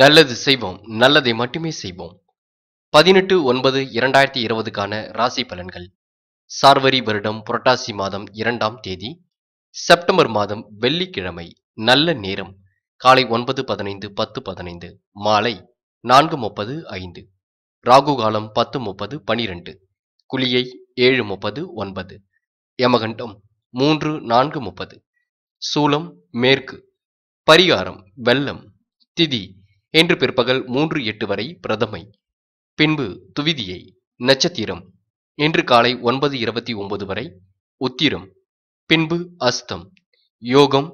நல்லது செய்வோம் நல்லதை மட்டுமே செய்வோம் பதினெட்டு ஒன்பது இரண்டாயிரத்தி இருபதுக்கான ராசி பலன்கள் சார்வரி வருடம் புரட்டாசி மாதம் இரண்டாம் தேதி செப்டம்பர் மாதம் வெள்ளிக்கிழமை நல்ல நேரம் காலை ஒன்பது பதினைந்து பத்து பதினைந்து மாலை நான்கு முப்பது ஐந்து ராகு காலம் பத்து முப்பது பனிரெண்டு குளியை ஏழு முப்பது ஒன்பது யமகண்டம் மூன்று நான்கு முப்பது சூலம் மேற்கு பரிகாரம் வெள்ளம் திதி என்று பிற்பகல் மூன்று எட்டு வரை பிரதமை பின்பு துவிதியை நட்சத்திரம் இன்று காலை ஒன்பது இருபத்தி ஒன்பது வரை உத்திரம் பின்பு அஸ்தம் யோகம்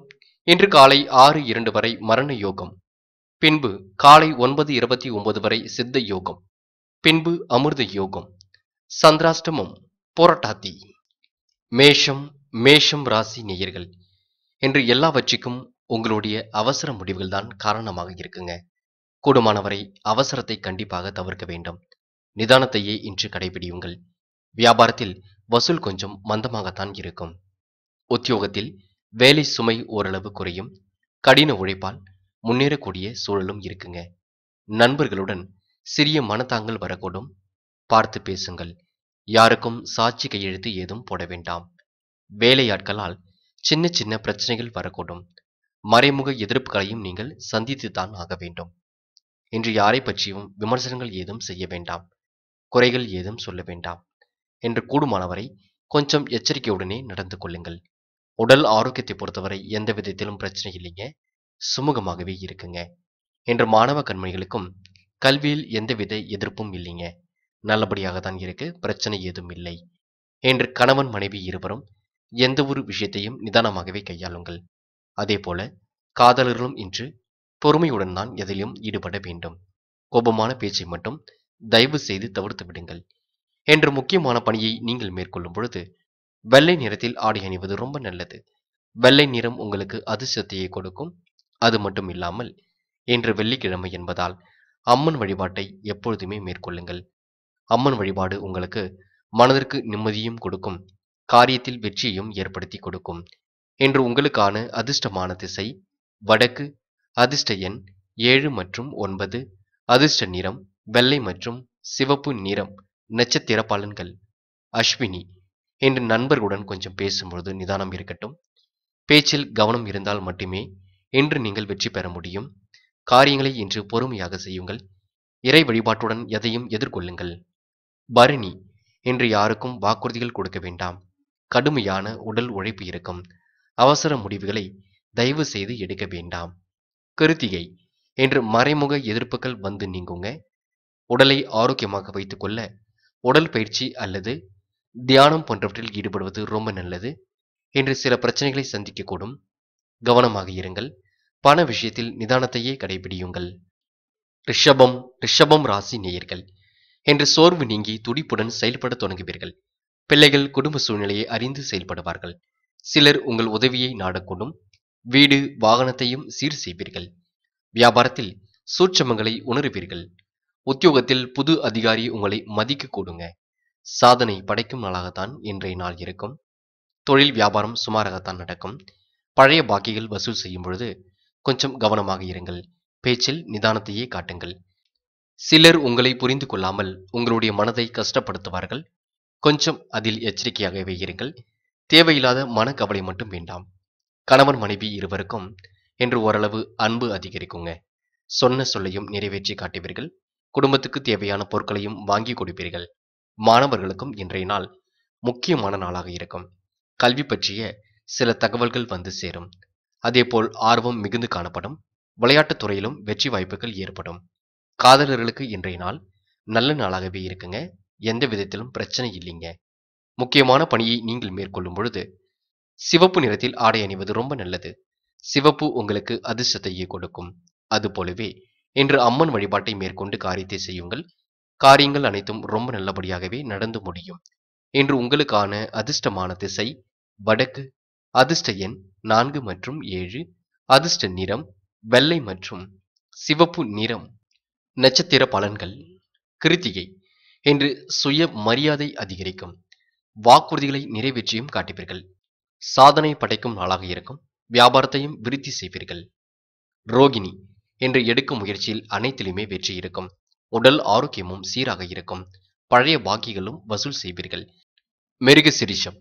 இன்று காலை ஆறு இரண்டு வரை மரண யோகம் பின்பு காலை ஒன்பது இருபத்தி ஒன்பது வரை சித்த யோகம் பின்பு அமிர்த யோகம் சந்திராஷ்டமம் போராட்டாத்தி மேஷம் மேஷம் ராசி நேயர்கள் என்று எல்லாவற்றிற்கும் உங்களுடைய அவசர முடிவுகள் தான் காரணமாக இருக்குங்க கூடுமானவரை அவசரத்தை கண்டிப்பாக தவிர்க்க வேண்டும் நிதானத்தையே இன்று கடைபிடியுங்கள் வியாபாரத்தில் வசூல் கொஞ்சம் மந்தமாகத்தான் இருக்கும் உத்தியோகத்தில் வேலை சுமை ஓரளவு குறையும் கடின உழைப்பால் முன்னேறக்கூடிய சூழலும் இருக்குங்க நண்பர்களுடன் சிறிய மனத்தாங்கள் வரக்கூடும் பார்த்து பேசுங்கள் யாருக்கும் சாட்சி கையெழுத்து ஏதும் போட வேண்டாம் வேலையாட்களால் சின்ன சின்ன பிரச்சனைகள் வரக்கூடும் மறைமுக எதிர்ப்புகளையும் நீங்கள் சந்தித்துத்தான் ஆக வேண்டும் என்று யாரை பற்றியும் விமர்சனங்கள் ஏதும் செய்ய வேண்டாம் குறைகள் ஏதும் சொல்ல வேண்டாம் என்று கூடுமானவரை கொஞ்சம் எச்சரிக்கையுடனே நடந்து கொள்ளுங்கள் உடல் ஆரோக்கியத்தை பொறுத்தவரை எந்த விதத்திலும் பிரச்சனை இல்லைங்க சுமூகமாகவே இருக்குங்க என்று மாணவ கண்மணிகளுக்கும் கல்வியில் எந்தவித எதிர்ப்பும் இல்லைங்க நல்லபடியாக தான் இருக்கு பிரச்சனை ஏதும் இல்லை என்று கணவன் மனைவி இருவரும் எந்த ஒரு விஷயத்தையும் நிதானமாகவே கையாளுங்கள் அதே போல காதலர்களும் இன்று பொறுமையுடன் தான் எதிலும் ஈடுபட வேண்டும் கோபமான பேச்சை மட்டும் தயவு செய்து தவிர்த்து விடுங்கள் என்று முக்கியமான பணியை நீங்கள் மேற்கொள்ளும் பொழுது வெள்ளை நிறத்தில் ஆடை அணிவது ரொம்ப நல்லது வெள்ளை நிறம் உங்களுக்கு அதிர்ஷ்டத்தையே கொடுக்கும் அது மட்டும் இல்லாமல் இன்று வெள்ளிக்கிழமை என்பதால் அம்மன் வழிபாட்டை எப்பொழுதுமே மேற்கொள்ளுங்கள் அம்மன் வழிபாடு உங்களுக்கு மனதிற்கு நிம்மதியும் கொடுக்கும் காரியத்தில் வெற்றியையும் ஏற்படுத்தி கொடுக்கும் என்று உங்களுக்கான அதிர்ஷ்டமான திசை வடக்கு அதிர்ஷ்ட எண் ஏழு மற்றும் ஒன்பது அதிர்ஷ்ட நிறம் வெள்ளை மற்றும் சிவப்பு நிறம் நட்சத்திர பலன்கள் அஸ்வினி என்று நண்பர்களுடன் கொஞ்சம் பேசும்பொழுது நிதானம் இருக்கட்டும் பேச்சில் கவனம் இருந்தால் மட்டுமே இன்று நீங்கள் வெற்றி பெற முடியும் காரியங்களை இன்று பொறுமையாக செய்யுங்கள் இறை வழிபாட்டுடன் எதையும் எதிர்கொள்ளுங்கள் பரணி என்று யாருக்கும் வாக்குறுதிகள் கொடுக்க வேண்டாம் கடுமையான உடல் உழைப்பு இருக்கும் அவசர முடிவுகளை தயவு செய்து எடுக்க வேண்டாம் கருத்திகை என்று மறைமுக எதிர்ப்புகள் வந்து நீங்குங்க உடலை ஆரோக்கியமாக வைத்துக்கொள்ள உடல் பயிற்சி அல்லது தியானம் போன்றவற்றில் ஈடுபடுவது ரொம்ப நல்லது என்று சில பிரச்சனைகளை சந்திக்கக்கூடும் கவனமாக இருங்கள் பண விஷயத்தில் நிதானத்தையே கடைபிடியுங்கள் ரிஷபம் ரிஷபம் ராசி நேயர்கள் என்று சோர்வு நீங்கி துடிப்புடன் செயல்பட தொடங்குவீர்கள் பிள்ளைகள் குடும்ப சூழ்நிலையை அறிந்து செயல்படுவார்கள் சிலர் உங்கள் உதவியை நாடக்கூடும் வீடு வாகனத்தையும் சீர் செய்வீர்கள் வியாபாரத்தில் சூட்சமங்களை உணருவீர்கள் உத்தியோகத்தில் புது அதிகாரி உங்களை மதிக்க கூடுங்க சாதனை படைக்கும் நாளாகத்தான் இன்றைய நாள் இருக்கும் தொழில் வியாபாரம் சுமாராகத்தான் நடக்கும் பழைய பாக்கிகள் வசூல் செய்யும் பொழுது கொஞ்சம் கவனமாக இருங்கள் பேச்சில் நிதானத்தையே காட்டுங்கள் சிலர் உங்களை புரிந்து கொள்ளாமல் உங்களுடைய மனதை கஷ்டப்படுத்துவார்கள் கொஞ்சம் அதில் எச்சரிக்கையாகவே இருங்கள் தேவையில்லாத மனக்கவலை மட்டும் வேண்டாம் கணவன் மனைவி இருவருக்கும் என்று ஓரளவு அன்பு அதிகரிக்குங்க சொன்ன சொல்லையும் நிறைவேற்றி காட்டுவீர்கள் குடும்பத்துக்கு தேவையான பொருட்களையும் வாங்கி கொடுப்பீர்கள் மாணவர்களுக்கும் இன்றைய நாள் முக்கியமான நாளாக இருக்கும் கல்வி பற்றிய சில தகவல்கள் வந்து சேரும் அதேபோல் ஆர்வம் மிகுந்து காணப்படும் விளையாட்டுத் துறையிலும் வெற்றி வாய்ப்புகள் ஏற்படும் காதலர்களுக்கு இன்றைய நாள் நல்ல நாளாகவே இருக்குங்க எந்த விதத்திலும் பிரச்சனை இல்லைங்க முக்கியமான பணியை நீங்கள் மேற்கொள்ளும் பொழுது சிவப்பு நிறத்தில் ஆடை அணிவது ரொம்ப நல்லது சிவப்பு உங்களுக்கு அதிர்ஷ்டத்தையே கொடுக்கும் அதுபோலவே இன்று அம்மன் வழிபாட்டை மேற்கொண்டு காரியத்தை செய்யுங்கள் காரியங்கள் அனைத்தும் ரொம்ப நல்லபடியாகவே நடந்து முடியும் இன்று உங்களுக்கான அதிர்ஷ்டமான திசை வடக்கு அதிர்ஷ்ட எண் நான்கு மற்றும் ஏழு அதிர்ஷ்ட நிறம் வெள்ளை மற்றும் சிவப்பு நிறம் நட்சத்திர பலன்கள் கிருத்திகை என்று சுய மரியாதை அதிகரிக்கும் வாக்குறுதிகளை நிறைவேற்றியும் காட்டிப்பீர்கள் சாதனை படைக்கும் நாளாக இருக்கும் வியாபாரத்தையும் விருத்தி செய்வீர்கள் ரோகிணி என்று எடுக்கும் முயற்சியில் அனைத்திலுமே வெற்றி இருக்கும் உடல் ஆரோக்கியமும் சீராக இருக்கும் பழைய பாக்கிகளும் வசூல் செய்வீர்கள் மெருகு சிரிஷம்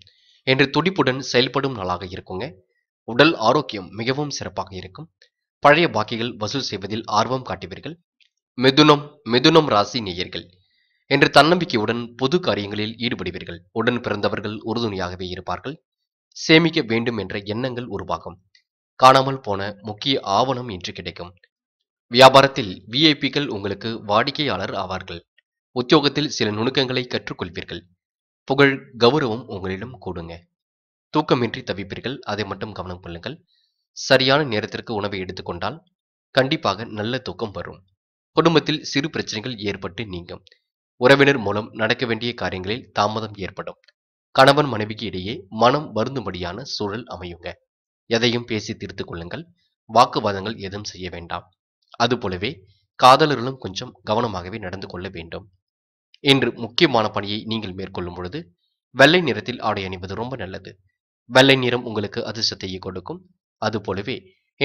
என்று துடிப்புடன் செயல்படும் நாளாக இருக்குங்க உடல் ஆரோக்கியம் மிகவும் சிறப்பாக இருக்கும் பழைய பாக்கிகள் வசூல் செய்வதில் ஆர்வம் காட்டுவீர்கள் மிதுனம் மிதுனம் ராசி நேயர்கள் என்று தன்னம்பிக்கையுடன் பொது காரியங்களில் ஈடுபடுவீர்கள் உடன் பிறந்தவர்கள் உறுதுணையாகவே இருப்பார்கள் சேமிக்க வேண்டும் என்ற எண்ணங்கள் உருவாகும் காணாமல் போன முக்கிய ஆவணம் இன்று கிடைக்கும் வியாபாரத்தில் விஐபிக்கள் உங்களுக்கு வாடிக்கையாளர் ஆவார்கள் உத்தியோகத்தில் சில நுணுக்கங்களை கற்றுக்கொள்வீர்கள் புகழ் கௌரவம் உங்களிடம் கூடுங்க தூக்கமின்றி தவிப்பீர்கள் அதை மட்டும் கவனம் கொள்ளுங்கள் சரியான நேரத்திற்கு உணவை எடுத்துக்கொண்டால் கண்டிப்பாக நல்ல தூக்கம் வரும் குடும்பத்தில் சிறு பிரச்சனைகள் ஏற்பட்டு நீங்கும் உறவினர் மூலம் நடக்க வேண்டிய காரியங்களில் தாமதம் ஏற்படும் கணவன் மனைவிக்கு இடையே மனம் வருந்தும்படியான சூழல் அமையுங்க எதையும் பேசி தீர்த்து கொள்ளுங்கள் வாக்குவாதங்கள் எதுவும் செய்ய வேண்டாம் அதுபோலவே காதலர்களும் கொஞ்சம் கவனமாகவே நடந்து கொள்ள வேண்டும் இன்று முக்கியமான பணியை நீங்கள் மேற்கொள்ளும் பொழுது வெள்ளை நிறத்தில் ஆடை அணிவது ரொம்ப நல்லது வெள்ளை நிறம் உங்களுக்கு அதிர்ஷ்டத்தையே கொடுக்கும் அதுபோலவே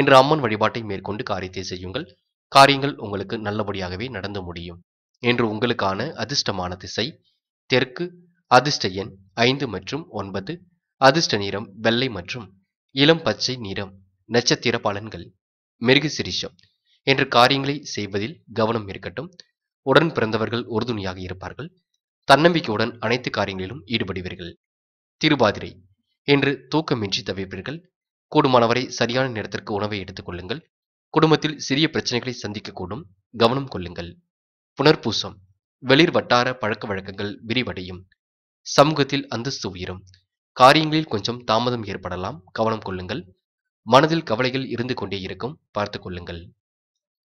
இன்று அம்மன் வழிபாட்டை மேற்கொண்டு காரியத்தை செய்யுங்கள் காரியங்கள் உங்களுக்கு நல்லபடியாகவே நடந்து முடியும் இன்று உங்களுக்கான அதிர்ஷ்டமான திசை தெற்கு அதிர்ஷ்ட எண் ஐந்து மற்றும் ஒன்பது அதிர்ஷ்ட நிறம் வெள்ளை மற்றும் இளம் பச்சை நிறம் நட்சத்திர பலன்கள் மிருக சிரிஷம் என்ற காரியங்களை செய்வதில் கவனம் இருக்கட்டும் உடன் பிறந்தவர்கள் உறுதுணையாக இருப்பார்கள் தன்னம்பிக்கையுடன் அனைத்து காரியங்களிலும் ஈடுபடுவீர்கள் திருபாதிரை என்று தூக்கமின்றி தவிப்பீர்கள் கூடுமானவரை சரியான நேரத்திற்கு உணவை எடுத்துக் கொள்ளுங்கள் குடும்பத்தில் சிறிய பிரச்சனைகளை சந்திக்கக்கூடும் கவனம் கொள்ளுங்கள் புனர்பூசம் வெளிர் வட்டார பழக்க வழக்கங்கள் விரிவடையும் சமூகத்தில் அந்தஸ்து உயரும் காரியங்களில் கொஞ்சம் தாமதம் ஏற்படலாம் கவனம் கொள்ளுங்கள் மனதில் கவலைகள் இருந்து கொண்டே இருக்கும் பார்த்து கொள்ளுங்கள்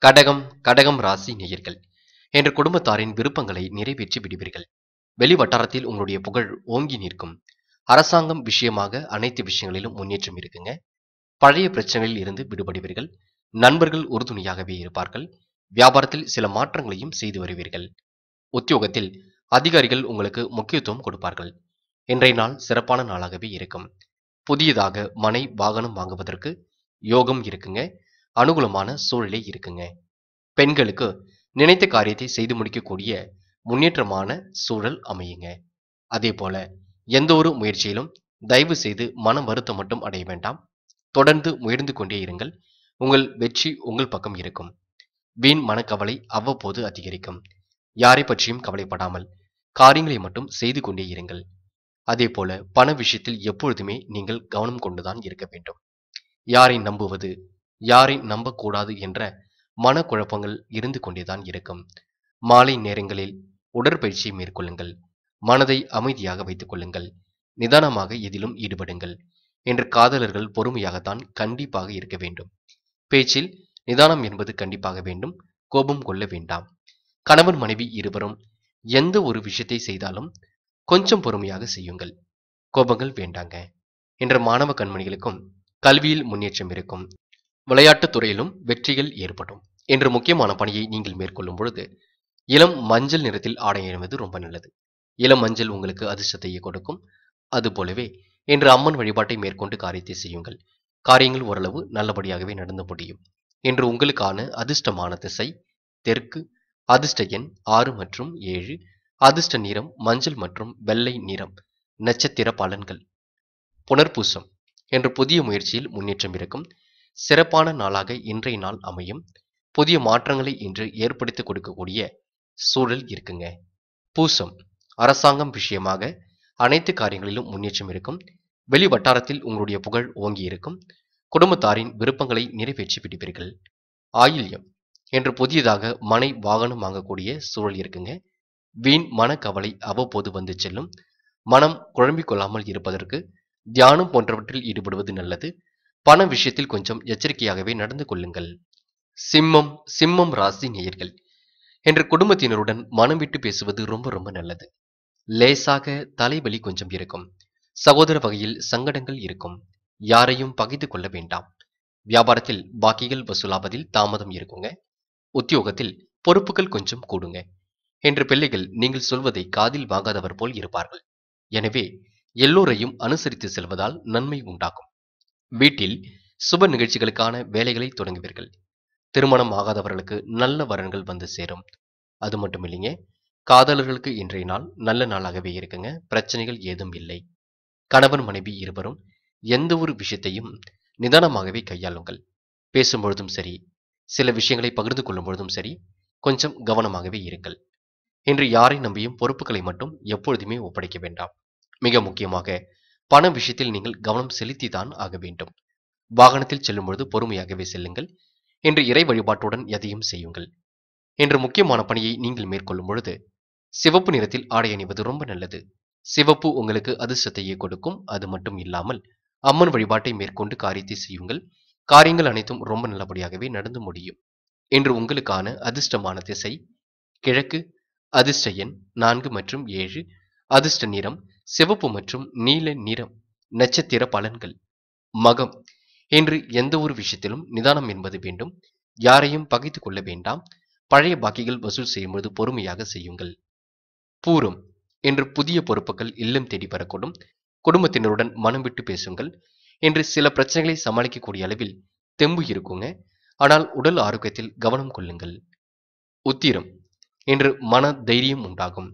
கடகம் கடகம் ராசி நேயர்கள் என்ற குடும்பத்தாரின் விருப்பங்களை நிறைவேற்றி விடுவீர்கள் வெளி வட்டாரத்தில் உங்களுடைய புகழ் ஓங்கி நிற்கும் அரசாங்கம் விஷயமாக அனைத்து விஷயங்களிலும் முன்னேற்றம் இருக்குங்க பழைய பிரச்சனைகளில் இருந்து விடுபடுவீர்கள் நண்பர்கள் உறுதுணையாகவே இருப்பார்கள் வியாபாரத்தில் சில மாற்றங்களையும் செய்து வருவீர்கள் உத்தியோகத்தில் அதிகாரிகள் உங்களுக்கு முக்கியத்துவம் கொடுப்பார்கள் இன்றைய நாள் சிறப்பான நாளாகவே இருக்கும் புதியதாக மனை வாகனம் வாங்குவதற்கு யோகம் இருக்குங்க அனுகூலமான சூழலே இருக்குங்க பெண்களுக்கு நினைத்த காரியத்தை செய்து முடிக்கக்கூடிய முன்னேற்றமான சூழல் அமையுங்க அதே போல எந்த ஒரு முயற்சியிலும் தயவு செய்து மன வருத்தம் மட்டும் அடைய வேண்டாம் தொடர்ந்து முயர்ந்து கொண்டே இருங்கள் உங்கள் வெற்றி உங்கள் பக்கம் இருக்கும் வீண் மனக்கவலை அவ்வப்போது அதிகரிக்கும் யாரை பற்றியும் கவலைப்படாமல் காரியங்களை மட்டும் செய்து கொண்டே இருங்கள் அதே போல பண விஷயத்தில் எப்பொழுதுமே நீங்கள் கவனம் கொண்டுதான் இருக்க வேண்டும் யாரை நம்புவது யாரை நம்பக்கூடாது என்ற மனக்குழப்பங்கள் இருந்து கொண்டேதான் இருக்கும் மாலை நேரங்களில் உடற்பயிற்சியை மேற்கொள்ளுங்கள் மனதை அமைதியாக வைத்துக் கொள்ளுங்கள் நிதானமாக எதிலும் ஈடுபடுங்கள் என்று காதலர்கள் பொறுமையாகத்தான் கண்டிப்பாக இருக்க வேண்டும் பேச்சில் நிதானம் என்பது கண்டிப்பாக வேண்டும் கோபம் கொள்ள வேண்டாம் கணவன் மனைவி இருவரும் எந்த ஒரு விஷயத்தை செய்தாலும் கொஞ்சம் பொறுமையாக செய்யுங்கள் கோபங்கள் வேண்டாங்க என்ற மாணவ கண்மணிகளுக்கும் கல்வியில் முன்னேற்றம் இருக்கும் விளையாட்டுத் துறையிலும் வெற்றிகள் ஏற்படும் என்ற முக்கியமான பணியை நீங்கள் மேற்கொள்ளும் பொழுது இளம் மஞ்சள் நிறத்தில் ஆடை அணிவது ரொம்ப நல்லது இளம் மஞ்சள் உங்களுக்கு அதிர்ஷ்டத்தையே கொடுக்கும் அதுபோலவே என்று அம்மன் வழிபாட்டை மேற்கொண்டு காரியத்தை செய்யுங்கள் காரியங்கள் ஓரளவு நல்லபடியாகவே நடந்து முடியும் என்று உங்களுக்கான அதிர்ஷ்டமான திசை தெற்கு அதிர்ஷ்ட எண் ஆறு மற்றும் ஏழு அதிர்ஷ்ட நிறம் மஞ்சள் மற்றும் வெள்ளை நிறம் நட்சத்திர பலன்கள் புனர்பூசம் என்ற புதிய முயற்சியில் முன்னேற்றம் இருக்கும் சிறப்பான நாளாக இன்றைய நாள் அமையும் புதிய மாற்றங்களை இன்று ஏற்படுத்தி கொடுக்கக்கூடிய சூழல் இருக்குங்க பூசம் அரசாங்கம் விஷயமாக அனைத்து காரியங்களிலும் முன்னேற்றம் இருக்கும் வெளி வட்டாரத்தில் உங்களுடைய புகழ் ஓங்கி இருக்கும் குடும்பத்தாரின் விருப்பங்களை நிறைவேற்றி பிடிப்பீர்கள் ஆயில்யம் என்று புதியதாக மனை வாகனம் வாங்கக்கூடிய சூழல் இருக்குங்க வீண் மனக்கவலை அவ்வப்போது வந்து செல்லும் மனம் குழம்பிக் கொள்ளாமல் இருப்பதற்கு தியானம் போன்றவற்றில் ஈடுபடுவது நல்லது பண விஷயத்தில் கொஞ்சம் எச்சரிக்கையாகவே நடந்து கொள்ளுங்கள் சிம்மம் சிம்மம் ராசி நேயர்கள் என்று குடும்பத்தினருடன் மனம் விட்டு பேசுவது ரொம்ப ரொம்ப நல்லது லேசாக தலைவலி கொஞ்சம் இருக்கும் சகோதர வகையில் சங்கடங்கள் இருக்கும் யாரையும் பகைத்து கொள்ள வேண்டாம் வியாபாரத்தில் பாக்கிகள் வசூலாவதில் தாமதம் இருக்குங்க உத்தியோகத்தில் பொறுப்புகள் கொஞ்சம் கூடுங்க என்று பிள்ளைகள் நீங்கள் சொல்வதை காதில் வாங்காதவர் போல் இருப்பார்கள் எனவே எல்லோரையும் அனுசரித்து செல்வதால் நன்மை உண்டாகும் வீட்டில் சுப நிகழ்ச்சிகளுக்கான வேலைகளை தொடங்குவீர்கள் திருமணம் ஆகாதவர்களுக்கு நல்ல வரன்கள் வந்து சேரும் அது மட்டும் இல்லைங்க காதலர்களுக்கு இன்றைய நாள் நல்ல நாளாகவே இருக்குங்க பிரச்சனைகள் ஏதும் இல்லை கணவன் மனைவி இருவரும் எந்த ஒரு விஷயத்தையும் நிதானமாகவே கையாளுங்கள் பேசும்பொழுதும் சரி சில விஷயங்களை பகிர்ந்து கொள்ளும் பொழுதும் சரி கொஞ்சம் கவனமாகவே இருங்கள் இன்று யாரை நம்பியும் பொறுப்புகளை மட்டும் எப்பொழுதுமே ஒப்படைக்க வேண்டாம் மிக முக்கியமாக பண விஷயத்தில் நீங்கள் கவனம் தான் ஆக வேண்டும் வாகனத்தில் செல்லும்பொழுது பொறுமையாகவே செல்லுங்கள் என்று இறை வழிபாட்டுடன் எதையும் செய்யுங்கள் என்று முக்கியமான பணியை நீங்கள் மேற்கொள்ளும் பொழுது சிவப்பு நிறத்தில் ஆடை அணிவது ரொம்ப நல்லது சிவப்பு உங்களுக்கு அதிர்ஷ்டத்தையே கொடுக்கும் அது மட்டும் இல்லாமல் அம்மன் வழிபாட்டை மேற்கொண்டு காரியத்தை செய்யுங்கள் காரியங்கள் அனைத்தும் ரொம்ப நல்லபடியாகவே நடந்து முடியும் இன்று உங்களுக்கான அதிர்ஷ்டமான திசை கிழக்கு அதிர்ஷ்ட எண் நான்கு மற்றும் ஏழு அதிர்ஷ்ட நிறம் சிவப்பு மற்றும் நீல நிறம் நட்சத்திர பலன்கள் மகம் இன்று எந்த ஒரு விஷயத்திலும் நிதானம் என்பது வேண்டும் யாரையும் பகைத்து கொள்ள வேண்டாம் பழைய பாக்கிகள் வசூல் செய்யும்போது பொறுமையாக செய்யுங்கள் பூரம் என்று புதிய பொறுப்புகள் இல்லம் தேடி வரக்கூடும் குடும்பத்தினருடன் மனம் விட்டு பேசுங்கள் என்று சில பிரச்சனைகளை சமாளிக்கக்கூடிய அளவில் தெம்பு இருக்குங்க ஆனால் உடல் ஆரோக்கியத்தில் கவனம் கொள்ளுங்கள் உத்திரம் என்று மன தைரியம் உண்டாகும்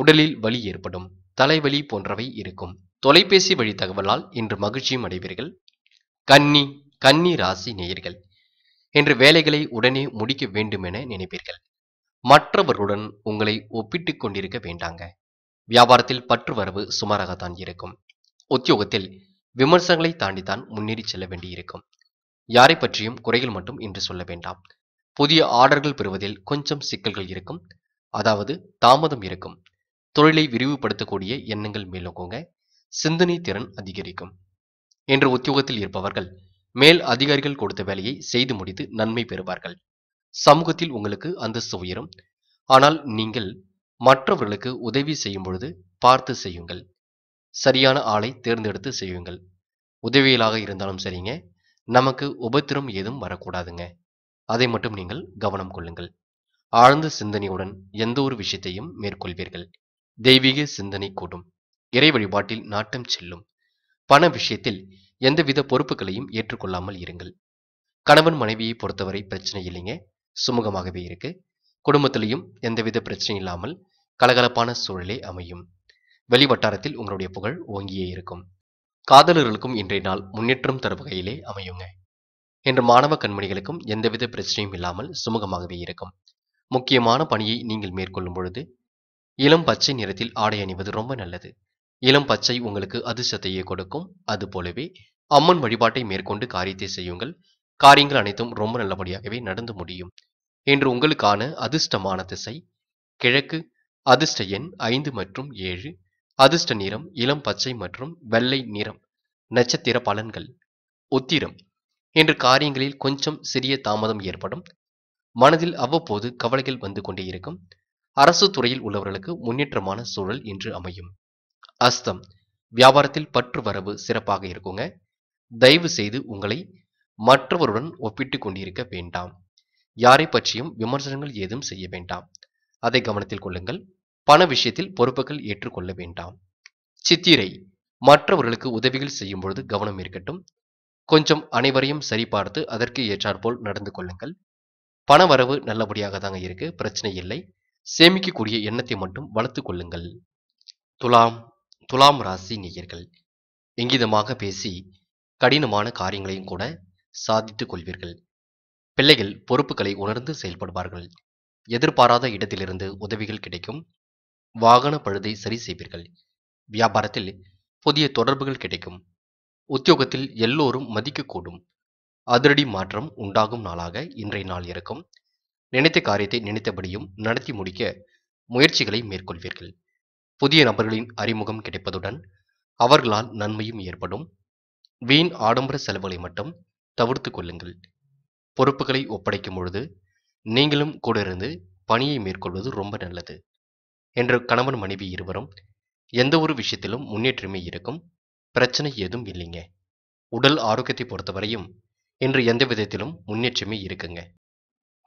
உடலில் வலி ஏற்படும் தலைவலி போன்றவை இருக்கும் தொலைபேசி வழி தகவலால் இன்று மகிழ்ச்சியும் அடைவீர்கள் கன்னி கன்னி ராசி நேயர்கள் என்று வேலைகளை உடனே முடிக்க வேண்டும் என நினைப்பீர்கள் மற்றவர்களுடன் உங்களை ஒப்பிட்டு கொண்டிருக்க வேண்டாங்க வியாபாரத்தில் பற்று வரவு சுமாராகத்தான் இருக்கும் உத்தியோகத்தில் விமர்சனங்களை தாண்டித்தான் முன்னேறி செல்ல வேண்டியிருக்கும் யாரை பற்றியும் குறைகள் மட்டும் இன்று சொல்ல வேண்டாம் புதிய ஆர்டர்கள் பெறுவதில் கொஞ்சம் சிக்கல்கள் இருக்கும் அதாவது தாமதம் இருக்கும் தொழிலை விரிவுபடுத்தக்கூடிய எண்ணங்கள் மேலோக்கோங்க சிந்தனை திறன் அதிகரிக்கும் என்று உத்தியோகத்தில் இருப்பவர்கள் மேல் அதிகாரிகள் கொடுத்த வேலையை செய்து முடித்து நன்மை பெறுவார்கள் சமூகத்தில் உங்களுக்கு அந்தஸ்து உயரும் ஆனால் நீங்கள் மற்றவர்களுக்கு உதவி செய்யும் பொழுது பார்த்து செய்யுங்கள் சரியான ஆளை தேர்ந்தெடுத்து செய்யுங்கள் உதவியலாக இருந்தாலும் சரிங்க நமக்கு உபத்திரம் ஏதும் வரக்கூடாதுங்க அதை மட்டும் நீங்கள் கவனம் கொள்ளுங்கள் ஆழ்ந்த சிந்தனையுடன் எந்த ஒரு விஷயத்தையும் மேற்கொள்வீர்கள் தெய்வீக சிந்தனை கூடும் இறை வழிபாட்டில் நாட்டம் செல்லும் பண விஷயத்தில் எந்தவித பொறுப்புகளையும் ஏற்றுக்கொள்ளாமல் இருங்கள் கணவன் மனைவியை பொறுத்தவரை பிரச்சனை இல்லைங்க சுமூகமாகவே இருக்கு குடும்பத்திலையும் எந்தவித பிரச்சனை இல்லாமல் கலகலப்பான சூழலே அமையும் வெளிவட்டாரத்தில் உங்களுடைய புகழ் ஓங்கியே இருக்கும் காதலர்களுக்கும் இன்றைய நாள் முன்னேற்றம் தரும் வகையிலே அமையுங்க இன்று மாணவ கண்மணிகளுக்கும் எந்தவித பிரச்சனையும் இல்லாமல் சுமூகமாகவே இருக்கும் முக்கியமான பணியை நீங்கள் மேற்கொள்ளும் பொழுது இளம் பச்சை நிறத்தில் ஆடை அணிவது ரொம்ப நல்லது இளம் பச்சை உங்களுக்கு அதிர்ஷ்டத்தையே கொடுக்கும் அது போலவே அம்மன் வழிபாட்டை மேற்கொண்டு காரியத்தை செய்யுங்கள் காரியங்கள் அனைத்தும் ரொம்ப நல்லபடியாகவே நடந்து முடியும் இன்று உங்களுக்கான அதிர்ஷ்டமான திசை கிழக்கு அதிர்ஷ்ட எண் ஐந்து மற்றும் ஏழு அதிர்ஷ்ட நிறம் இளம் பச்சை மற்றும் வெள்ளை நிறம் நட்சத்திர பலன்கள் உத்திரம் என்று காரியங்களில் கொஞ்சம் சிறிய தாமதம் ஏற்படும் மனதில் அவ்வப்போது கவலைகள் வந்து கொண்டே இருக்கும் அரசு துறையில் உள்ளவர்களுக்கு முன்னேற்றமான சூழல் இன்று அமையும் அஸ்தம் வியாபாரத்தில் பற்று வரவு சிறப்பாக இருக்குங்க தயவு செய்து உங்களை மற்றவருடன் ஒப்பிட்டு கொண்டிருக்க வேண்டாம் யாரை பற்றியும் விமர்சனங்கள் ஏதும் செய்ய வேண்டாம் அதை கவனத்தில் கொள்ளுங்கள் பண விஷயத்தில் பொறுப்புகள் ஏற்றுக்கொள்ள வேண்டாம் சித்திரை மற்றவர்களுக்கு உதவிகள் செய்யும் பொழுது கவனம் இருக்கட்டும் கொஞ்சம் அனைவரையும் சரிபார்த்து அதற்கு ஏற்றாற்போல் நடந்து கொள்ளுங்கள் வரவு நல்லபடியாக தாங்க இருக்கு பிரச்சனை இல்லை சேமிக்கக்கூடிய எண்ணத்தை மட்டும் வளர்த்து கொள்ளுங்கள் துலாம் துலாம் ராசி நேயர்கள் இங்கிதமாக பேசி கடினமான காரியங்களையும் கூட சாதித்துக் கொள்வீர்கள் பிள்ளைகள் பொறுப்புகளை உணர்ந்து செயல்படுவார்கள் எதிர்பாராத இடத்திலிருந்து உதவிகள் கிடைக்கும் வாகன பழுதை சரி செய்வீர்கள் வியாபாரத்தில் புதிய தொடர்புகள் கிடைக்கும் உத்தியோகத்தில் எல்லோரும் மதிக்கக்கூடும் அதிரடி மாற்றம் உண்டாகும் நாளாக இன்றைய நாள் இருக்கும் நினைத்த காரியத்தை நினைத்தபடியும் நடத்தி முடிக்க முயற்சிகளை மேற்கொள்வீர்கள் புதிய நபர்களின் அறிமுகம் கிடைப்பதுடன் அவர்களால் நன்மையும் ஏற்படும் வீண் ஆடம்பர செலவுகளை மட்டும் தவிர்த்து கொள்ளுங்கள் பொறுப்புகளை ஒப்படைக்கும் பொழுது நீங்களும் கூட இருந்து பணியை மேற்கொள்வது ரொம்ப நல்லது என்று கணவன் மனைவி இருவரும் எந்த ஒரு விஷயத்திலும் முன்னேற்றமே இருக்கும் பிரச்சனை ஏதும் இல்லைங்க உடல் ஆரோக்கியத்தை பொறுத்தவரையும் இன்று எந்த விதத்திலும் முன்னேற்றமே இருக்குங்க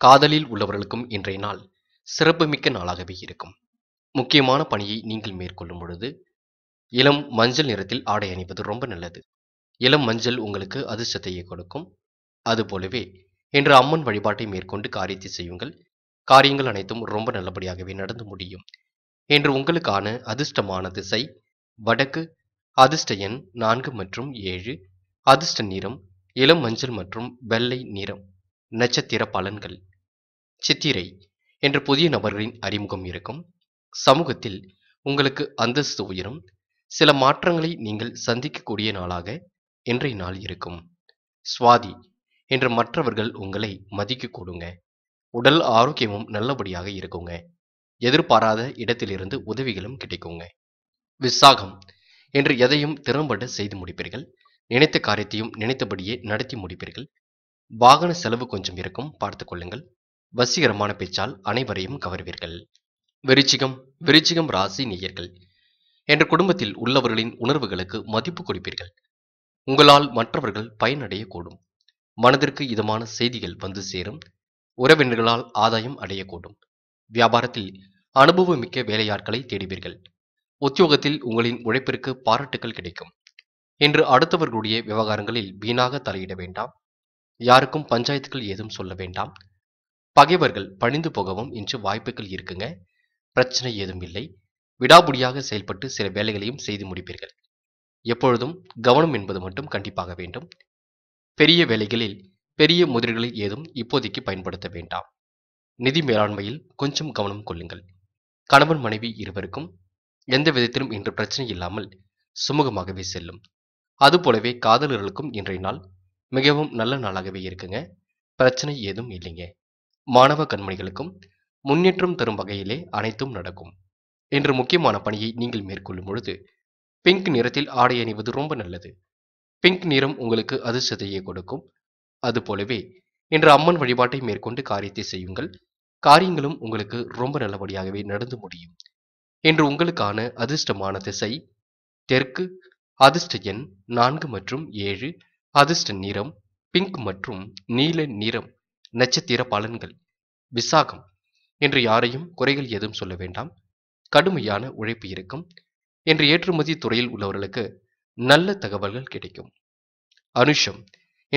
காதலில் உள்ளவர்களுக்கும் இன்றைய நாள் சிறப்புமிக்க நாளாகவே இருக்கும் முக்கியமான பணியை நீங்கள் மேற்கொள்ளும் பொழுது இளம் மஞ்சள் நிறத்தில் ஆடை அணிவது ரொம்ப நல்லது இளம் மஞ்சள் உங்களுக்கு அதிர்ஷ்டத்தையே கொடுக்கும் அதுபோலவே இன்று அம்மன் வழிபாட்டை மேற்கொண்டு காரியத்தை செய்யுங்கள் காரியங்கள் அனைத்தும் ரொம்ப நல்லபடியாகவே நடந்து முடியும் என்று உங்களுக்கான அதிர்ஷ்டமான திசை வடக்கு அதிர்ஷ்ட எண் நான்கு மற்றும் ஏழு அதிர்ஷ்ட நிறம் இளம் மஞ்சள் மற்றும் வெள்ளை நிறம் நட்சத்திர பலன்கள் சித்திரை என்ற புதிய நபர்களின் அறிமுகம் இருக்கும் சமூகத்தில் உங்களுக்கு அந்தஸ்து உயரும் சில மாற்றங்களை நீங்கள் சந்திக்கக்கூடிய நாளாக இன்றைய நாள் இருக்கும் சுவாதி என்று மற்றவர்கள் உங்களை மதிக்க கொடுங்க உடல் ஆரோக்கியமும் நல்லபடியாக இருக்குங்க எதிர்பாராத இடத்திலிருந்து உதவிகளும் கிடைக்குங்க விசாகம் என்று எதையும் திறம்பட செய்து முடிப்பீர்கள் நினைத்த காரியத்தையும் நினைத்தபடியே நடத்தி முடிப்பீர்கள் வாகன செலவு கொஞ்சம் இருக்கும் பார்த்து கொள்ளுங்கள் வசீகரமான பேச்சால் அனைவரையும் கவர்வீர்கள் விருச்சிகம் விருச்சிகம் ராசி நேயர்கள் என்ற குடும்பத்தில் உள்ளவர்களின் உணர்வுகளுக்கு மதிப்பு கொடுப்பீர்கள் உங்களால் மற்றவர்கள் பயனடையக்கூடும் மனதிற்கு இதமான செய்திகள் வந்து சேரும் உறவினர்களால் ஆதாயம் அடையக்கூடும் வியாபாரத்தில் அனுபவமிக்க வேலையாட்களை தேடுவீர்கள் உத்தியோகத்தில் உங்களின் உழைப்பிற்கு பாராட்டுகள் கிடைக்கும் என்று அடுத்தவர்களுடைய விவகாரங்களில் வீணாக தலையிட வேண்டாம் யாருக்கும் பஞ்சாயத்துக்கள் ஏதும் சொல்ல வேண்டாம் பகைவர்கள் பணிந்து போகவும் இன்று வாய்ப்புகள் இருக்குங்க பிரச்சனை ஏதும் இல்லை விடாபுடியாக செயல்பட்டு சில வேலைகளையும் செய்து முடிப்பீர்கள் எப்பொழுதும் கவனம் என்பது மட்டும் கண்டிப்பாக வேண்டும் பெரிய வேலைகளில் பெரிய முதிர்களை ஏதும் இப்போதைக்கு பயன்படுத்த வேண்டாம் நிதி மேலாண்மையில் கொஞ்சம் கவனம் கொள்ளுங்கள் கணவன் மனைவி இருவருக்கும் எந்த விதத்திலும் இன்று பிரச்சனை இல்லாமல் சுமூகமாகவே செல்லும் அதுபோலவே காதலர்களுக்கும் இன்றைய நாள் மிகவும் நல்ல நாளாகவே இருக்குங்க பிரச்சனை ஏதும் இல்லைங்க மாணவ கண்மணிகளுக்கும் முன்னேற்றம் தரும் வகையிலே அனைத்தும் நடக்கும் இன்று முக்கியமான பணியை நீங்கள் மேற்கொள்ளும் பொழுது பிங்க் நிறத்தில் ஆடை அணிவது ரொம்ப நல்லது பிங்க் நிறம் உங்களுக்கு அதிர்ஷ்டத்தையே கொடுக்கும் அதுபோலவே இன்று அம்மன் வழிபாட்டை மேற்கொண்டு காரியத்தை செய்யுங்கள் காரியங்களும் உங்களுக்கு ரொம்ப நல்லபடியாகவே நடந்து முடியும் இன்று உங்களுக்கான அதிர்ஷ்டமான திசை தெற்கு அதிர்ஷ்ட எண் நான்கு மற்றும் ஏழு அதிர்ஷ்ட நிறம் பிங்க் மற்றும் நீல நிறம் நட்சத்திர பலன்கள் விசாகம் என்று யாரையும் குறைகள் எதுவும் சொல்ல வேண்டாம் கடுமையான உழைப்பு இருக்கும் என்று ஏற்றுமதி துறையில் உள்ளவர்களுக்கு நல்ல தகவல்கள் கிடைக்கும் அனுஷம்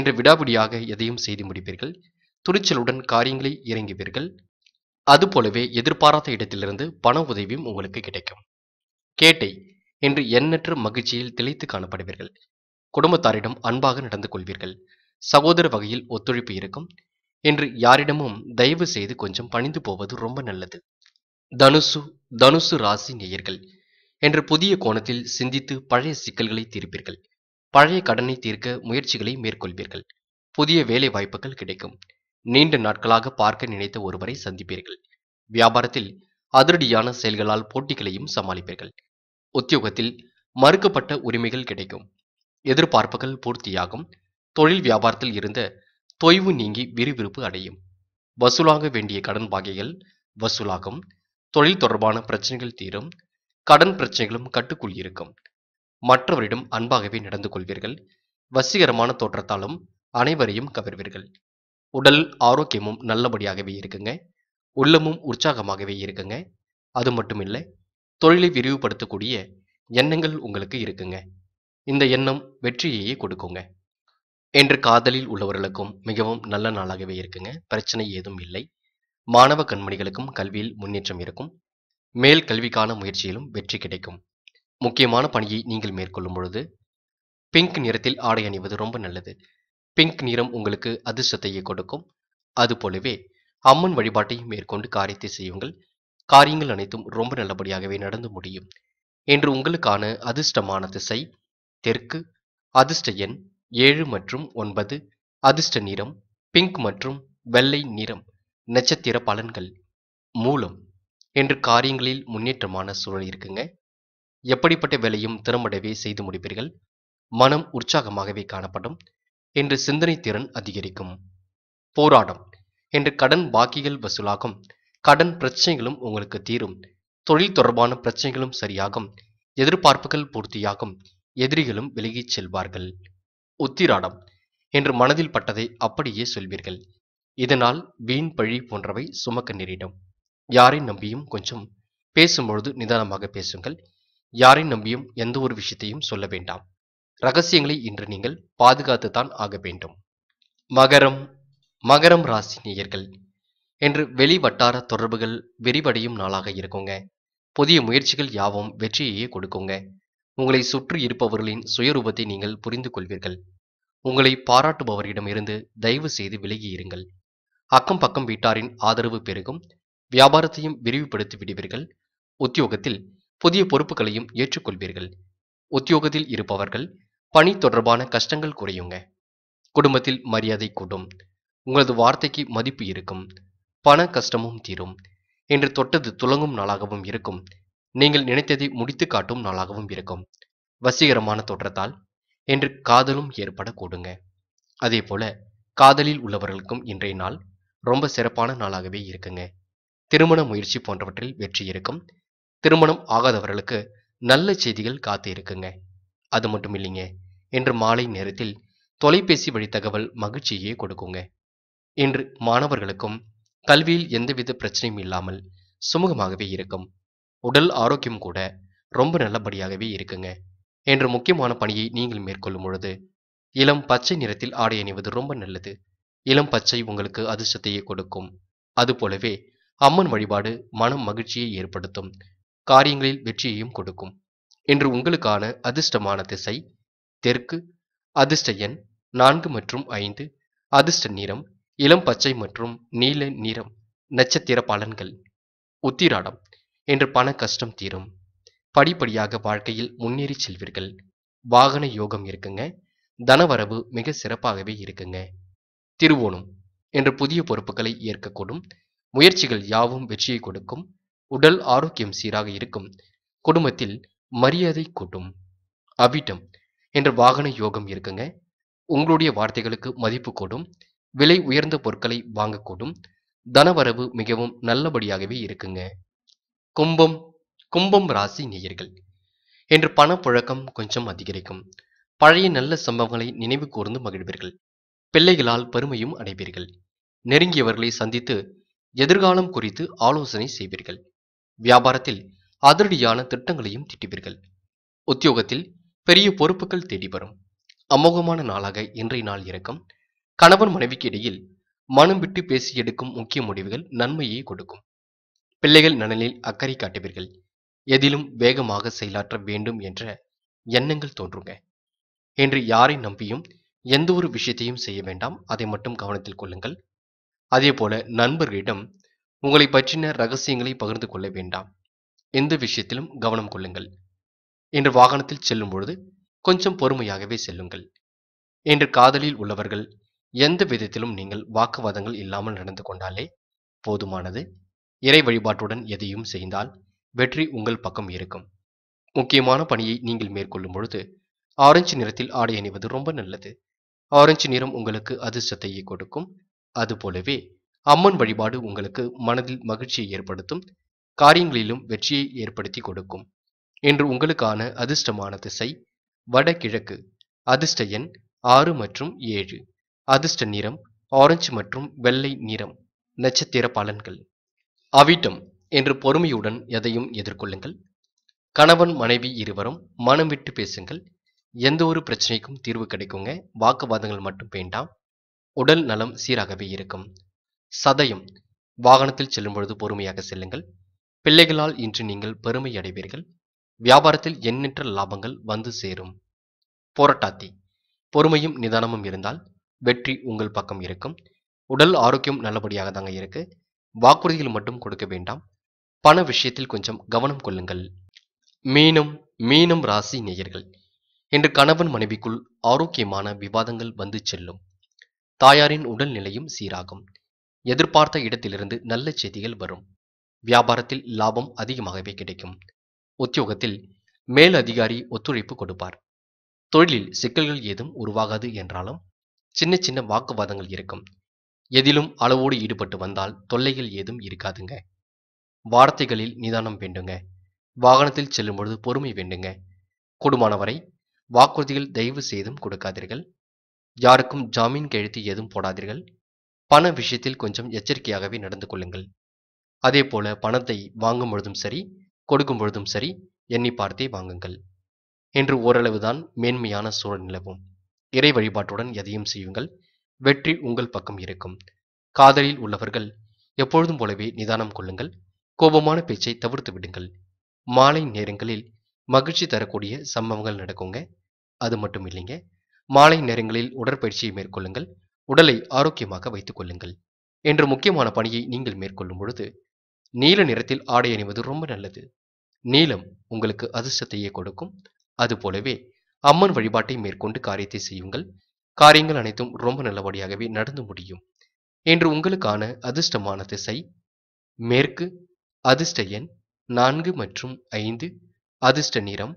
என்று விடாபிடியாக எதையும் செய்து முடிப்பீர்கள் துணிச்சலுடன் காரியங்களை இறங்குவீர்கள் அது போலவே எதிர்பாராத இடத்திலிருந்து பண உதவியும் உங்களுக்கு கிடைக்கும் கேட்டை என்று எண்ணற்ற மகிழ்ச்சியில் திளைத்து காணப்படுவீர்கள் குடும்பத்தாரிடம் அன்பாக நடந்து கொள்வீர்கள் சகோதர வகையில் ஒத்துழைப்பு இருக்கும் என்று யாரிடமும் தயவு செய்து கொஞ்சம் பணிந்து போவது ரொம்ப நல்லது தனுசு தனுசு ராசி நேயர்கள் என்று புதிய கோணத்தில் சிந்தித்து பழைய சிக்கல்களை தீர்ப்பீர்கள் பழைய கடனை தீர்க்க முயற்சிகளை மேற்கொள்வீர்கள் புதிய வேலை வாய்ப்புகள் கிடைக்கும் நீண்ட நாட்களாக பார்க்க நினைத்த ஒருவரை சந்திப்பீர்கள் வியாபாரத்தில் அதிரடியான செயல்களால் போட்டிகளையும் சமாளிப்பீர்கள் உத்தியோகத்தில் மறுக்கப்பட்ட உரிமைகள் கிடைக்கும் எதிர்பார்ப்புகள் பூர்த்தியாகும் தொழில் வியாபாரத்தில் இருந்த தொய்வு நீங்கி விறுவிறுப்பு அடையும் வசூலாக வேண்டிய கடன் வகைகள் வசூலாகும் தொழில் தொடர்பான பிரச்சனைகள் தீரும் கடன் பிரச்சனைகளும் கட்டுக்குள் இருக்கும் மற்றவரிடம் அன்பாகவே நடந்து கொள்வீர்கள் வசீகரமான தோற்றத்தாலும் அனைவரையும் கவர்வீர்கள் உடல் ஆரோக்கியமும் நல்லபடியாகவே இருக்குங்க உள்ளமும் உற்சாகமாகவே இருக்குங்க அது மட்டும் இல்லை தொழிலை விரிவுபடுத்தக்கூடிய எண்ணங்கள் உங்களுக்கு இருக்குங்க இந்த எண்ணம் வெற்றியையே கொடுக்குங்க என்று காதலில் உள்ளவர்களுக்கும் மிகவும் நல்ல நாளாகவே இருக்குங்க பிரச்சனை ஏதும் இல்லை மாணவ கண்மணிகளுக்கும் கல்வியில் முன்னேற்றம் இருக்கும் மேல் கல்விக்கான முயற்சியிலும் வெற்றி கிடைக்கும் முக்கியமான பணியை நீங்கள் மேற்கொள்ளும் பொழுது பிங்க் நிறத்தில் ஆடை அணிவது ரொம்ப நல்லது பிங்க் நிறம் உங்களுக்கு அதிர்ஷ்டத்தையே கொடுக்கும் அதுபோலவே அம்மன் வழிபாட்டையும் மேற்கொண்டு காரியத்தை செய்யுங்கள் காரியங்கள் அனைத்தும் ரொம்ப நல்லபடியாகவே நடந்து முடியும் என்று உங்களுக்கான அதிர்ஷ்டமான திசை தெற்கு அதிர்ஷ்ட எண் ஏழு மற்றும் ஒன்பது அதிர்ஷ்ட நிறம் பிங்க் மற்றும் வெள்ளை நிறம் நட்சத்திர பலன்கள் மூலம் என்று காரியங்களில் முன்னேற்றமான சூழல் இருக்குங்க எப்படிப்பட்ட வேலையும் திறம்படவே செய்து முடிப்பீர்கள் மனம் உற்சாகமாகவே காணப்படும் என்று சிந்தனை திறன் அதிகரிக்கும் போராடம் என்று கடன் பாக்கிகள் வசூலாகும் கடன் பிரச்சனைகளும் உங்களுக்கு தீரும் தொழில் தொடர்பான பிரச்சனைகளும் சரியாகும் எதிர்பார்ப்புகள் பூர்த்தியாகும் எதிரிகளும் விலகிச் செல்வார்கள் உத்திராடம் என்று மனதில் பட்டதை அப்படியே சொல்வீர்கள் இதனால் வீண் பழி போன்றவை சுமக்க நேரிடும் யாரை நம்பியும் கொஞ்சம் பேசும்பொழுது நிதானமாக பேசுங்கள் யாரை நம்பியும் எந்த ஒரு விஷயத்தையும் சொல்ல வேண்டாம் ரகசியங்களை இன்று நீங்கள் பாதுகாத்துத்தான் ஆக வேண்டும் மகரம் மகரம் ராசி நேயர்கள் என்று வெளி வட்டார தொடர்புகள் விரிவடையும் நாளாக இருக்குங்க புதிய முயற்சிகள் யாவும் வெற்றியையே கொடுக்குங்க உங்களை சுற்றி இருப்பவர்களின் சுயரூபத்தை நீங்கள் புரிந்து கொள்வீர்கள் உங்களை பாராட்டுபவரிடம் இருந்து தயவு செய்து விலகி இருங்கள் அக்கம் பக்கம் வீட்டாரின் ஆதரவு பெருகும் வியாபாரத்தையும் விரிவுபடுத்தி விடுவீர்கள் உத்தியோகத்தில் புதிய பொறுப்புகளையும் ஏற்றுக்கொள்வீர்கள் உத்தியோகத்தில் இருப்பவர்கள் பணி தொடர்பான கஷ்டங்கள் குறையுங்க குடும்பத்தில் மரியாதை கூடும் உங்களது வார்த்தைக்கு மதிப்பு இருக்கும் பண கஷ்டமும் தீரும் என்று தொட்டது துலங்கும் நாளாகவும் இருக்கும் நீங்கள் நினைத்ததை முடித்து காட்டும் நாளாகவும் இருக்கும் வசீகரமான தோற்றத்தால் என்று காதலும் ஏற்படக்கூடுங்க அதே போல காதலில் உள்ளவர்களுக்கும் இன்றைய நாள் ரொம்ப சிறப்பான நாளாகவே இருக்குங்க திருமண முயற்சி போன்றவற்றில் வெற்றி இருக்கும் திருமணம் ஆகாதவர்களுக்கு நல்ல செய்திகள் காத்து இருக்குங்க அது மட்டும் இல்லைங்க இன்று மாலை நேரத்தில் தொலைபேசி வழி தகவல் மகிழ்ச்சியே கொடுக்குங்க இன்று மாணவர்களுக்கும் கல்வியில் எந்தவித பிரச்சனையும் இல்லாமல் சுமூகமாகவே இருக்கும் உடல் ஆரோக்கியம் கூட ரொம்ப நல்லபடியாகவே இருக்குங்க என்ற முக்கியமான பணியை நீங்கள் மேற்கொள்ளும் பொழுது இளம் பச்சை நிறத்தில் ஆடை அணிவது ரொம்ப நல்லது இளம் பச்சை உங்களுக்கு அதிர்ஷ்டத்தையே கொடுக்கும் அதுபோலவே அம்மன் வழிபாடு மனம் மகிழ்ச்சியை ஏற்படுத்தும் காரியங்களில் வெற்றியையும் கொடுக்கும் இன்று உங்களுக்கான அதிர்ஷ்டமான திசை தெற்கு அதிர்ஷ்ட எண் நான்கு மற்றும் ஐந்து அதிர்ஷ்ட நிறம் இளம் பச்சை மற்றும் நீல நிறம் நட்சத்திர பலன்கள் உத்திராடம் என்று பண கஷ்டம் தீரும் படிப்படியாக வாழ்க்கையில் முன்னேறி செல்வீர்கள் வாகன யோகம் இருக்குங்க தனவரவு மிக சிறப்பாகவே இருக்குங்க திருவோணம் என்று புதிய பொறுப்புகளை ஏற்கக்கூடும் முயற்சிகள் யாவும் வெற்றியை கொடுக்கும் உடல் ஆரோக்கியம் சீராக இருக்கும் குடும்பத்தில் மரியாதை கூட்டும் அவிட்டம் என்ற வாகன யோகம் இருக்குங்க உங்களுடைய வார்த்தைகளுக்கு மதிப்பு கூடும் விலை உயர்ந்த பொருட்களை வாங்கக்கூடும் தனவரவு மிகவும் நல்லபடியாகவே இருக்குங்க கும்பம் கும்பம் ராசி நேயர்கள் என்று பணப்புழக்கம் கொஞ்சம் அதிகரிக்கும் பழைய நல்ல சம்பவங்களை நினைவு கூர்ந்து மகிழ்வீர்கள் பிள்ளைகளால் பெருமையும் அடைவீர்கள் நெருங்கியவர்களை சந்தித்து எதிர்காலம் குறித்து ஆலோசனை செய்வீர்கள் வியாபாரத்தில் அதிரடியான திட்டங்களையும் திட்டுவீர்கள் உத்தியோகத்தில் பெரிய பொறுப்புகள் தேடி வரும் அமோகமான நாளாக இன்றைய நாள் இருக்கும் கணவன் மனைவிக்கு இடையில் மனம் விட்டு பேசி எடுக்கும் முக்கிய முடிவுகள் நன்மையை கொடுக்கும் பிள்ளைகள் நலனில் அக்கறை காட்டுவீர்கள் எதிலும் வேகமாக செயலாற்ற வேண்டும் என்ற எண்ணங்கள் தோன்றுங்க என்று யாரை நம்பியும் எந்த ஒரு விஷயத்தையும் செய்ய வேண்டாம் அதை மட்டும் கவனத்தில் கொள்ளுங்கள் அதே போல நண்பர்களிடம் உங்களை பற்றின ரகசியங்களை பகிர்ந்து கொள்ள வேண்டாம் எந்த விஷயத்திலும் கவனம் கொள்ளுங்கள் என்று வாகனத்தில் செல்லும் பொழுது கொஞ்சம் பொறுமையாகவே செல்லுங்கள் என்று காதலில் உள்ளவர்கள் எந்த விதத்திலும் நீங்கள் வாக்குவாதங்கள் இல்லாமல் நடந்து கொண்டாலே போதுமானது இறை வழிபாட்டுடன் எதையும் செய்தால் வெற்றி உங்கள் பக்கம் இருக்கும் முக்கியமான பணியை நீங்கள் மேற்கொள்ளும் பொழுது ஆரஞ்சு நிறத்தில் ஆடை அணிவது ரொம்ப நல்லது ஆரஞ்சு நிறம் உங்களுக்கு அதிர்ஷ்டத்தையே கொடுக்கும் அதுபோலவே அம்மன் வழிபாடு உங்களுக்கு மனதில் மகிழ்ச்சியை ஏற்படுத்தும் காரியங்களிலும் வெற்றியை ஏற்படுத்தி கொடுக்கும் என்று உங்களுக்கான அதிர்ஷ்டமான திசை வடகிழக்கு அதிர்ஷ்ட எண் ஆறு மற்றும் ஏழு அதிர்ஷ்ட நிறம் ஆரஞ்சு மற்றும் வெள்ளை நிறம் நட்சத்திர பலன்கள் அவிட்டம் என்று பொறுமையுடன் எதையும் எதிர்கொள்ளுங்கள் கணவன் மனைவி இருவரும் மனம் விட்டு பேசுங்கள் எந்த ஒரு பிரச்சனைக்கும் தீர்வு கிடைக்குங்க வாக்குவாதங்கள் மட்டும் வேண்டாம் உடல் நலம் சீராகவே இருக்கும் சதயம் வாகனத்தில் செல்லும் பொழுது பொறுமையாக செல்லுங்கள் பிள்ளைகளால் இன்று நீங்கள் பெருமை அடைவீர்கள் வியாபாரத்தில் எண்ணற்ற லாபங்கள் வந்து சேரும் போராட்டாத்தி பொறுமையும் நிதானமும் இருந்தால் வெற்றி உங்கள் பக்கம் இருக்கும் உடல் ஆரோக்கியம் நல்லபடியாக தாங்க இருக்கு வாக்குறுதிகள் மட்டும் கொடுக்க வேண்டாம் பண விஷயத்தில் கொஞ்சம் கவனம் கொள்ளுங்கள் மீனும் மீனும் ராசி நேயர்கள் இன்று கணவன் மனைவிக்குள் ஆரோக்கியமான விவாதங்கள் வந்து செல்லும் தாயாரின் உடல்நிலையும் சீராகும் எதிர்பார்த்த இடத்திலிருந்து நல்ல செய்திகள் வரும் வியாபாரத்தில் லாபம் அதிகமாகவே கிடைக்கும் உத்தியோகத்தில் மேல் அதிகாரி ஒத்துழைப்பு கொடுப்பார் தொழிலில் சிக்கல்கள் ஏதும் உருவாகாது என்றாலும் சின்ன சின்ன வாக்குவாதங்கள் இருக்கும் எதிலும் அளவோடு ஈடுபட்டு வந்தால் தொல்லைகள் ஏதும் இருக்காதுங்க வார்த்தைகளில் நிதானம் வேண்டுங்க வாகனத்தில் செல்லும் பொழுது பொறுமை வேண்டுங்க கூடுமானவரை வாக்குறுதிகள் தயவு செய்தும் கொடுக்காதீர்கள் யாருக்கும் ஜாமீன் கெழுத்து ஏதும் போடாதீர்கள் பண விஷயத்தில் கொஞ்சம் எச்சரிக்கையாகவே நடந்து கொள்ளுங்கள் அதே போல பணத்தை வாங்கும் பொழுதும் சரி கொடுக்கும் பொழுதும் சரி எண்ணி பார்த்தே வாங்குங்கள் என்று ஓரளவுதான் மேன்மையான சூழல் நிலவும் இறை வழிபாட்டுடன் எதையும் செய்யுங்கள் வெற்றி உங்கள் பக்கம் இருக்கும் காதலில் உள்ளவர்கள் எப்பொழுதும் போலவே நிதானம் கொள்ளுங்கள் கோபமான பேச்சை தவிர்த்து விடுங்கள் மாலை நேரங்களில் மகிழ்ச்சி தரக்கூடிய சம்பவங்கள் நடக்குங்க அது மட்டும் இல்லைங்க மாலை நேரங்களில் உடற்பயிற்சியை மேற்கொள்ளுங்கள் உடலை ஆரோக்கியமாக வைத்துக் கொள்ளுங்கள் என்ற முக்கியமான பணியை நீங்கள் மேற்கொள்ளும் பொழுது நீல நிறத்தில் ஆடை அணிவது ரொம்ப நல்லது நீலம் உங்களுக்கு அதிர்ஷ்டத்தையே கொடுக்கும் அது போலவே அம்மன் வழிபாட்டை மேற்கொண்டு காரியத்தை செய்யுங்கள் காரியங்கள் அனைத்தும் ரொம்ப நல்லபடியாகவே நடந்து முடியும் இன்று உங்களுக்கான அதிர்ஷ்டமான திசை மேற்கு அதிர்ஷ்ட எண் நான்கு மற்றும் ஐந்து அதிர்ஷ்ட நிறம்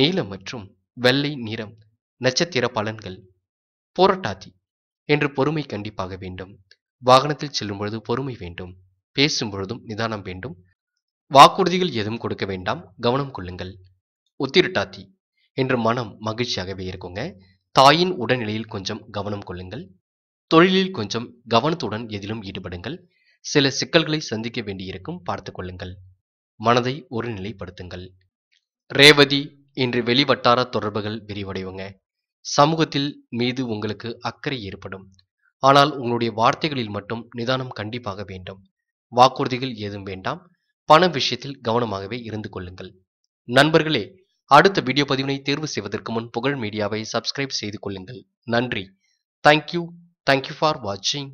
நீலம் மற்றும் வெள்ளை நிறம் நட்சத்திர பலன்கள் போராட்டாதி என்று பொறுமை கண்டிப்பாக வேண்டும் வாகனத்தில் செல்லும் பொழுது பொறுமை வேண்டும் பேசும் பொழுதும் நிதானம் வேண்டும் வாக்குறுதிகள் எதுவும் கொடுக்க வேண்டாம் கவனம் கொள்ளுங்கள் உத்திரட்டாத்தி என்று மனம் மகிழ்ச்சியாகவே இருக்குங்க தாயின் உடல்நிலையில் கொஞ்சம் கவனம் கொள்ளுங்கள் தொழிலில் கொஞ்சம் கவனத்துடன் எதிலும் ஈடுபடுங்கள் சில சிக்கல்களை சந்திக்க வேண்டியிருக்கும் பார்த்து கொள்ளுங்கள் மனதை ஒருநிலைப்படுத்துங்கள் ரேவதி இன்று வெளிவட்டார தொடர்புகள் விரிவடைவுங்க சமூகத்தில் மீது உங்களுக்கு அக்கறை ஏற்படும் ஆனால் உங்களுடைய வார்த்தைகளில் மட்டும் நிதானம் கண்டிப்பாக வேண்டும் வாக்குறுதிகள் ஏதும் வேண்டாம் பணம் விஷயத்தில் கவனமாகவே இருந்து கொள்ளுங்கள் நண்பர்களே அடுத்த வீடியோ பதிவினை தேர்வு செய்வதற்கு முன் புகழ் மீடியாவை சப்ஸ்கிரைப் செய்து கொள்ளுங்கள் நன்றி தேங்க்யூ தேங்க்யூ ஃபார் வாட்சிங்